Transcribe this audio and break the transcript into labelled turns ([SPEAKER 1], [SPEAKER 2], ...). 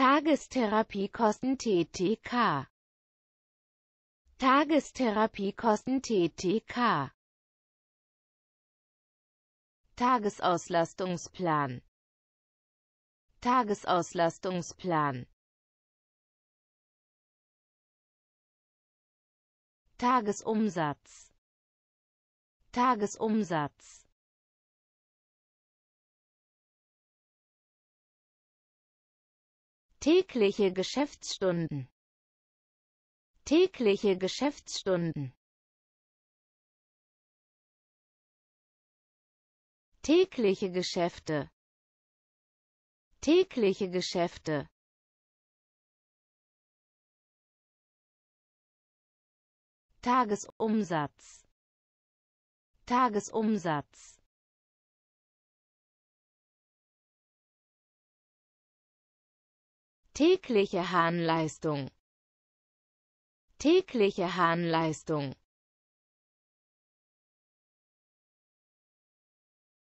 [SPEAKER 1] Tagestherapiekosten TTK Tagestherapiekosten TTK Tagesauslastungsplan Tagesauslastungsplan
[SPEAKER 2] Tagesumsatz Tagesumsatz tägliche Geschäftsstunden tägliche Geschäftsstunden tägliche Geschäfte tägliche Geschäfte Tagesumsatz Tagesumsatz Tägliche Harnleistung. Tägliche Harnleistung.